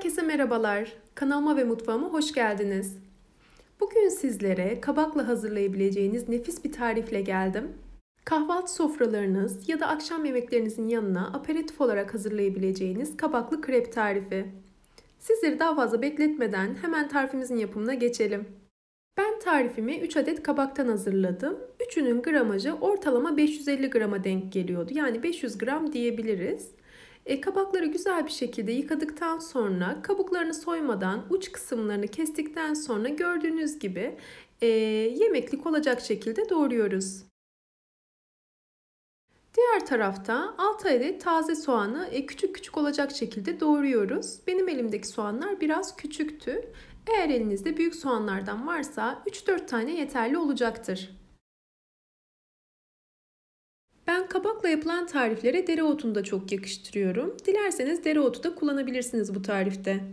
Herkese merhabalar. Kanalıma ve mutfağıma hoş geldiniz. Bugün sizlere kabakla hazırlayabileceğiniz nefis bir tarifle geldim. Kahvaltı sofralarınız ya da akşam yemeklerinizin yanına aperatif olarak hazırlayabileceğiniz kabaklı krep tarifi. Sizleri daha fazla bekletmeden hemen tarifimizin yapımına geçelim. Ben tarifimi 3 adet kabaktan hazırladım. Üçünün gramajı ortalama 550 grama denk geliyordu. Yani 500 gram diyebiliriz. E, kabakları güzel bir şekilde yıkadıktan sonra kabuklarını soymadan uç kısımlarını kestikten sonra gördüğünüz gibi e, yemeklik olacak şekilde doğruyoruz. Diğer tarafta 6 adet taze soğanı e, küçük küçük olacak şekilde doğruyoruz. Benim elimdeki soğanlar biraz küçüktü. Eğer elinizde büyük soğanlardan varsa 3-4 tane yeterli olacaktır. Ben kabakla yapılan tariflere dereotunu da çok yakıştırıyorum. Dilerseniz dereotu da kullanabilirsiniz bu tarifte.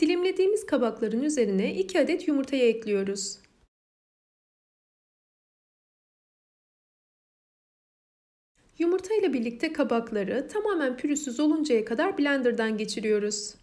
Dilimlediğimiz kabakların üzerine 2 adet yumurtayı ekliyoruz. Yumurta ile birlikte kabakları tamamen pürüzsüz oluncaya kadar blenderdan geçiriyoruz.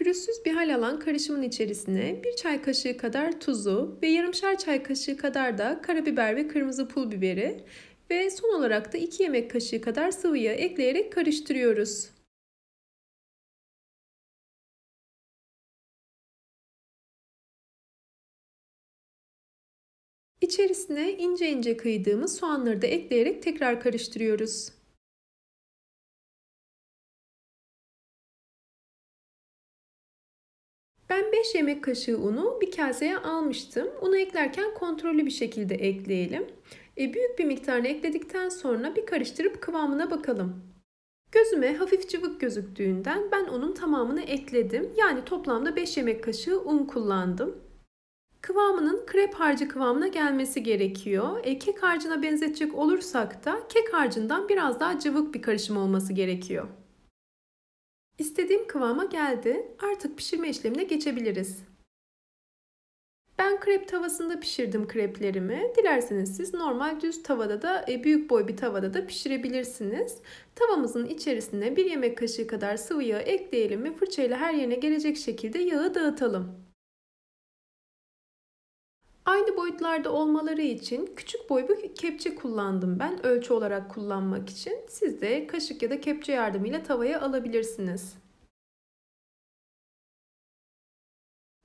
Pürüzsüz bir hal alan karışımın içerisine bir çay kaşığı kadar tuzu ve yarımşar çay kaşığı kadar da karabiber ve kırmızı pul biberi ve son olarak da 2 yemek kaşığı kadar sıvı yağ ekleyerek karıştırıyoruz. İçerisine ince ince kıydığımız soğanları da ekleyerek tekrar karıştırıyoruz. Ben 5 yemek kaşığı unu bir kaseye almıştım. Unu eklerken kontrollü bir şekilde ekleyelim. E, büyük bir miktarını ekledikten sonra bir karıştırıp kıvamına bakalım. Gözüme hafif cıvık gözüktüğünden ben unun tamamını ekledim. Yani toplamda 5 yemek kaşığı un kullandım. Kıvamının krep harcı kıvamına gelmesi gerekiyor. E, kek harcına benzetecek olursak da kek harcından biraz daha cıvık bir karışım olması gerekiyor. İstediğim kıvama geldi. Artık pişirme işlemine geçebiliriz. Ben krep tavasında pişirdim kreplerimi. Dilerseniz siz normal düz tavada da e, büyük boy bir tavada da pişirebilirsiniz. Tavamızın içerisine bir yemek kaşığı kadar sıvı yağ ekleyelim ve fırçayla her yerine gelecek şekilde yağı dağıtalım. Aynı boyutlarda olmaları için küçük boy bir kepçe kullandım ben ölçü olarak kullanmak için. Siz de kaşık ya da kepçe yardımıyla tavaya alabilirsiniz.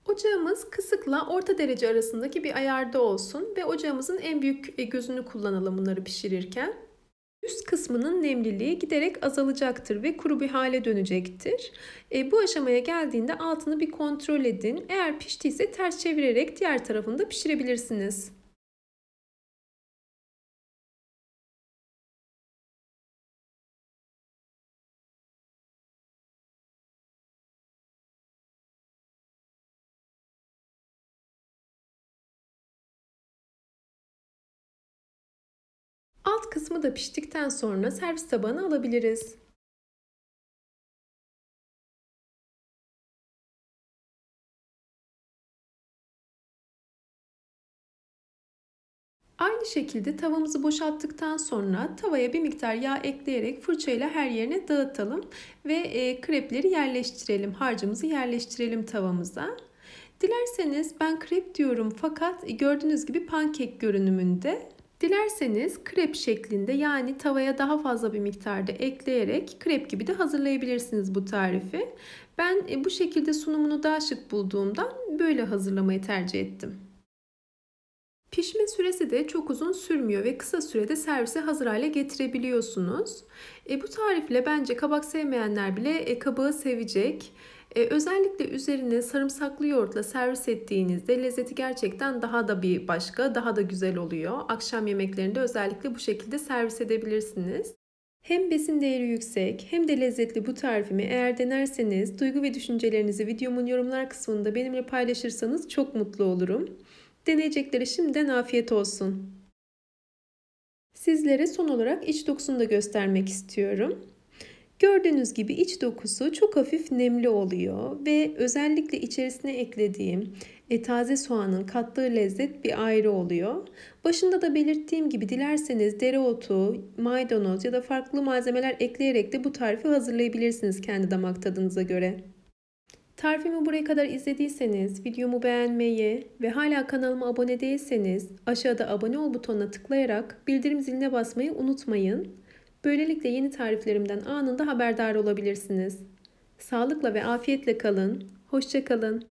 Ocağımız kısıkla orta derece arasındaki bir ayarda olsun ve ocağımızın en büyük e, gözünü kullanalım bunları pişirirken. Üst kısmının nemliliği giderek azalacaktır ve kuru bir hale dönecektir. E, bu aşamaya geldiğinde altını bir kontrol edin. Eğer piştiyse ters çevirerek diğer tarafını da pişirebilirsiniz. Alt kısmı da piştikten sonra servis tabağına alabiliriz. Aynı şekilde tavamızı boşalttıktan sonra tavaya bir miktar yağ ekleyerek fırçayla her yerine dağıtalım ve e, krepleri yerleştirelim. Harcımızı yerleştirelim tavamıza. Dilerseniz ben krep diyorum fakat gördüğünüz gibi pankek görünümünde Dilerseniz krep şeklinde yani tavaya daha fazla bir miktarda ekleyerek krep gibi de hazırlayabilirsiniz bu tarifi. Ben e, bu şekilde sunumunu daha şık bulduğumdan böyle hazırlamayı tercih ettim. Pişme süresi de çok uzun sürmüyor ve kısa sürede servise hazır hale getirebiliyorsunuz. E, bu tarifle bence kabak sevmeyenler bile e, kabağı sevecek. E, özellikle üzerine sarımsaklı yoğurtla servis ettiğinizde lezzeti gerçekten daha da bir başka, daha da güzel oluyor. Akşam yemeklerinde özellikle bu şekilde servis edebilirsiniz. Hem besin değeri yüksek hem de lezzetli bu tarifimi eğer denerseniz duygu ve düşüncelerinizi videomun yorumlar kısmında benimle paylaşırsanız çok mutlu olurum. Deneyeceklere şimdiden afiyet olsun. Sizlere son olarak iç dokusunu da göstermek istiyorum. Gördüğünüz gibi iç dokusu çok hafif nemli oluyor ve özellikle içerisine eklediğim e, taze soğanın kattığı lezzet bir ayrı oluyor. Başında da belirttiğim gibi dilerseniz dereotu, maydanoz ya da farklı malzemeler ekleyerek de bu tarifi hazırlayabilirsiniz kendi damak tadınıza göre. Tarifimi buraya kadar izlediyseniz videomu beğenmeyi ve hala kanalıma abone değilseniz aşağıda abone ol butonuna tıklayarak bildirim ziline basmayı unutmayın. Böylelikle yeni tariflerimden anında haberdar olabilirsiniz. Sağlıkla ve afiyetle kalın. Hoşça kalın.